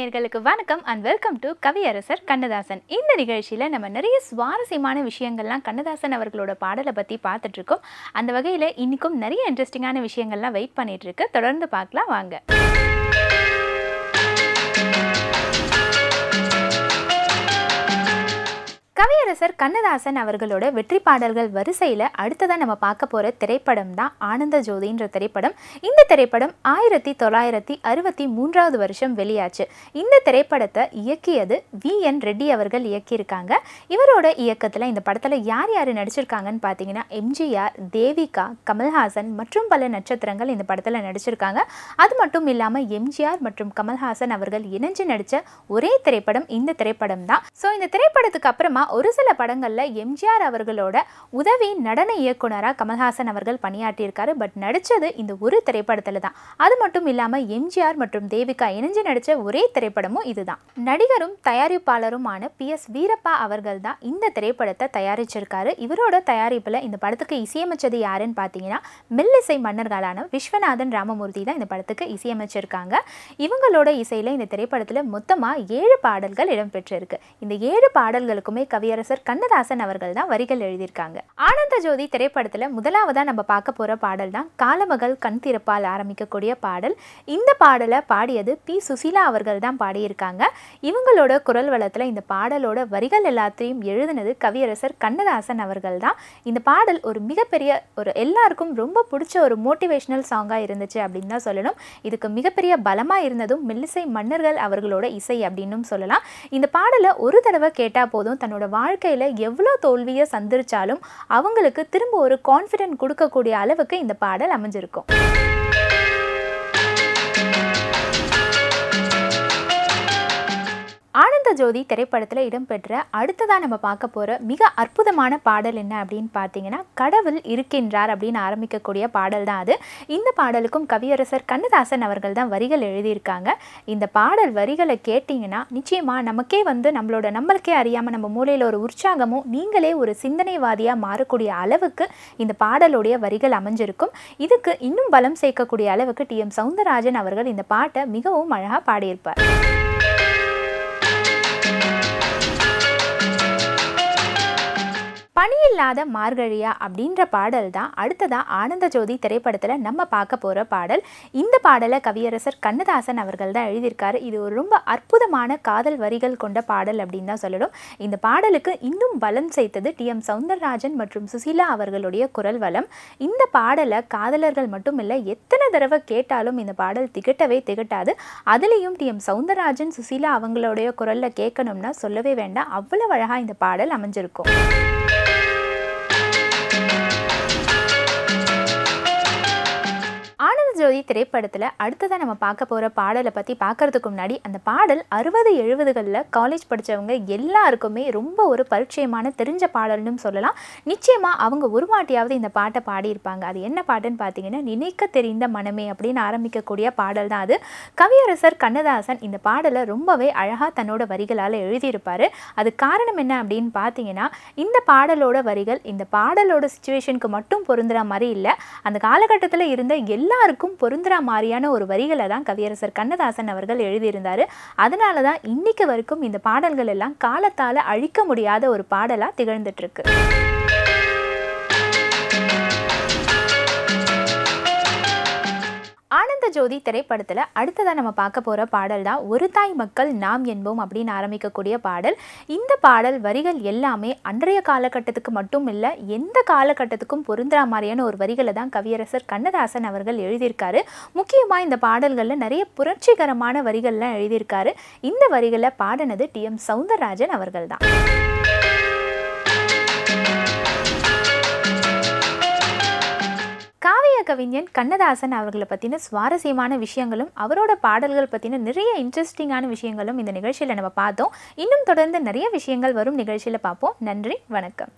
நேயர்களுக்கு வணக்கம் and welcome to கவியரசர் கண்ணதாசன் இந்த நிகழ்ச்சியில் நம்ம நிறைய சுவாரஸ்யமான விஷயங்கள்லாம் கண்ணதாசன் அவர்களோட பாடலை பற்றி பார்த்துட்ருக்கோம் அந்த வகையில் இன்றைக்கும் நிறைய இன்ட்ரெஸ்டிங்கான விஷயங்கள்லாம் வெயிட் பண்ணிகிட்ருக்கு தொடர்ந்து பார்க்கலாம் வாங்க கவியரசர் கண்ணதாசன் அவர்களோட வெற்றி பாடல்கள் வரிசையில் அடுத்ததாக நம்ம பார்க்க போகிற திரைப்படம் தான் ஆனந்த ஜோதின்ற திரைப்படம் இந்த திரைப்படம் ஆயிரத்தி தொள்ளாயிரத்தி அறுபத்தி மூன்றாவது வருஷம் வெளியாச்சு இந்த திரைப்படத்தை இயக்கியது வி என் ரெட்டி அவர்கள் இயக்கியிருக்காங்க இவரோட இயக்கத்தில் இந்த படத்தில் யார் யார் நடிச்சிருக்காங்கன்னு பார்த்தீங்கன்னா எம்ஜிஆர் தேவிகா கமல்ஹாசன் மற்றும் பல நட்சத்திரங்கள் இந்த படத்தில் நடிச்சிருக்காங்க அது மட்டும் இல்லாமல் எம்ஜிஆர் மற்றும் கமல்ஹாசன் அவர்கள் இணைஞ்சு நடித்த ஒரே திரைப்படம் இந்த திரைப்படம் தான் ஸோ இந்த திரைப்படத்துக்கு அப்புறமா ஒரு சில படங்களில் எம்ஜிஆர் அவர்களோட உதவி நடன இயக்குனராக கமல்ஹாசன் அவர்கள் பணியாற்றியிருக்காரு பட் நடித்தது இந்த ஒரு திரைப்படத்தில் தான் அது மட்டும் இல்லாமல் எம்ஜிஆர் மற்றும் தேவிகா இணைஞ்சு நடித்த ஒரே திரைப்படமும் இதுதான் நடிகரும் தயாரிப்பாளருமான பி எஸ் வீரப்பா அவர்கள் தான் இந்த திரைப்படத்தை தயாரிச்சிருக்காரு இவரோட தயாரிப்பில் இந்த படத்துக்கு இசையமைச்சது யாருன்னு பார்த்தீங்கன்னா மெல்லிசை மன்னர்களான விஸ்வநாதன் ராமமூர்த்தி தான் இந்த படத்துக்கு இசையமைச்சிருக்காங்க இவங்களோட இசையில் இந்த திரைப்படத்தில் மொத்தமாக ஏழு பாடல்கள் இடம்பெற்றிருக்கு இந்த ஏழு பாடல்களுக்குமே கவியரசர் கண்ணதாசன் அவர்கள் தான் வரிகள் எழுதியிருக்காங்க ஆனந்த ஜோதி திரைப்படத்தில் முதலாவதாக நம்ம பார்க்க போகிற பாடல் தான் காலமகள் கண் திறப்பால் ஆரம்பிக்கக்கூடிய பாடல் இந்த பாடலை பாடியது பி சுசீலா அவர்கள் தான் பாடியிருக்காங்க இவங்களோட குரல் வளத்தில் இந்த பாடலோட வரிகள் எல்லாத்தையும் எழுதினது கவியரசர் கண்ணதாசன் அவர்கள் தான் இந்த பாடல் ஒரு மிகப்பெரிய ஒரு எல்லாருக்கும் ரொம்ப பிடிச்ச ஒரு மோட்டிவேஷனல் சாங்காக இருந்துச்சு அப்படின்னு தான் சொல்லணும் இதுக்கு மிகப்பெரிய பலமாக இருந்ததும் மெல்லிசை மன்னர்கள் அவர்களோட இசை அப்படின்னும் சொல்லலாம் இந்த பாடலை ஒரு தடவை கேட்டால் போதும் தன்னோட வாழ்க்கையில் எவ்வளோ தோல்வியை சந்திரிச்சாலும் அவங்களுக்கு திரும்ப ஒரு கான்ஃபிடென்ட் கொடுக்கக்கூடிய அளவுக்கு இந்த பாடல் அமைஞ்சிருக்கும் ஜோதி திரைப்படத்தில் இடம்பெற்ற அடுத்ததாக நம்ம பார்க்க போகிற மிக அற்புதமான பாடல் என்ன அப்படின்னு பார்த்தீங்கன்னா கடவுள் இருக்கின்றார் அப்படின்னு ஆரம்பிக்கக்கூடிய பாடல் தான் அது இந்த பாடலுக்கும் கவியரசர் கண்ணதாசன் அவர்கள் தான் வரிகள் எழுதியிருக்காங்க இந்த பாடல் வரிகளை கேட்டிங்கன்னா நிச்சயமாக நமக்கே வந்து நம்மளோட நம்மளுக்கே அறியாமல் நம்ம மூலையில் ஒரு உற்சாகமும் நீங்களே ஒரு சிந்தனைவாதியாக மாறக்கூடிய அளவுக்கு இந்த பாடலுடைய வரிகள் அமைஞ்சிருக்கும் இதுக்கு இன்னும் பலம் சேர்க்கக்கூடிய அளவுக்கு டி எம் சவுந்தரராஜன் அவர்கள் இந்த பாட்டை மிகவும் அழகாக பாடியிருப்பார் பணி இல்லாத மார்கழியா அப்படின்ற பாடல் தான் அடுத்ததாக ஆனந்த ஜோதி திரைப்படத்தில் நம்ம பார்க்க போகிற பாடல் இந்த பாடலை கவியரசர் கண்ணதாசன் அவர்கள் தான் எழுதியிருக்காரு இது ஒரு ரொம்ப அற்புதமான காதல் வரிகள் கொண்ட பாடல் அப்படின்னு தான் சொல்லணும் இந்த பாடலுக்கு இன்னும் பலம் சேர்த்தது டி எம் சவுந்தரராஜன் மற்றும் சுசிலா அவர்களுடைய குரல் வளம் இந்த பாடலை காதலர்கள் மட்டும் இல்லை எத்தனை தடவை கேட்டாலும் இந்த பாடல் திகட்டவே திகட்டாது அதுலேயும் டி எம் சவுந்தரராஜன் சுசிலா அவங்களுடைய குரலில் கேட்கணும்னா சொல்லவே வேண்டாம் அவ்வளோ அழகாக இந்த பாடல் அமைஞ்சிருக்கும் திரைப்படத்தில் அடுத்ததாக நம்ம பார்க்க போகிற பாடலை பற்றி பார்க்குறதுக்கு முன்னாடி அந்த பாடல் அறுபது எழுபதுகளில் காலேஜ் படித்தவங்க எல்லாருக்குமே ரொம்ப ஒரு பரிச்சயமான தெரிஞ்ச பாடல்னு சொல்லலாம் நிச்சயமாக அவங்க ஒரு மாட்டியாவது இந்த பாட்டை பாடியிருப்பாங்க அது என்ன பாட்டுன்னு பார்த்தீங்கன்னா நினைக்க தெரிந்த மனமே அப்படின்னு ஆரம்பிக்கக்கூடிய பாடல் தான் அது கவியரசர் கண்ணதாசன் இந்த பாடலை ரொம்பவே அழகாக தன்னோட வரிகளால் எழுதியிருப்பார் அது காரணம் என்ன அப்படின்னு பார்த்தீங்கன்னா இந்த பாடலோட வரிகள் இந்த பாடலோட சுச்சுவேஷனுக்கு மட்டும் பொருந்துகிற மாதிரி இல்லை அந்த காலகட்டத்தில் இருந்த எல்லாருக்கும் பொருந்த சுதந்திரா மாதிரியான ஒரு வரிகளை தான் கவியரசர் கண்ணதாசன் அவர்கள் எழுதியிருந்தார் அதனால தான் இன்னைக்கு வரைக்கும் இந்த பாடல்கள் எல்லாம் காலத்தால் அழிக்க முடியாத ஒரு பாடலாக திகழ்ந்துட்டுருக்கு ஜோதி திரைப்படத்தில் அடுத்ததாக நம்ம பார்க்க போகிற பாடல் தான் ஒரு தாய் மக்கள் நாம் என்போம் அப்படின்னு ஆரம்பிக்கக்கூடிய பாடல் இந்த பாடல் வரிகள் எல்லாமே அன்றைய காலகட்டத்துக்கு மட்டும் இல்லை எந்த காலகட்டத்துக்கும் பொருந்தா மாதிரியான ஒரு வரிகளை தான் கவியரசர் கண்ணதாசன் அவர்கள் எழுதியிருக்காரு முக்கியமாக இந்த பாடல்களில் நிறைய புரட்சிகரமான வரிகள்லாம் எழுதியிருக்காரு இந்த வரிகளை பாடினது டி எம் சவுந்தரராஜன் அவர்கள் தான் கவிஞன் கண்ணதாசன் அவர்களை பற்றின சுவாரஸ்யமான விஷயங்களும் அவரோட பாடல்கள் பற்றின நிறைய இன்ட்ரெஸ்டிங்கான விஷயங்களும் இந்த நிகழ்ச்சியில் நம்ம பார்த்தோம் இன்னும் தொடர்ந்து நிறைய விஷயங்கள் வரும் நிகழ்ச்சியில் பார்ப்போம் நன்றி வணக்கம்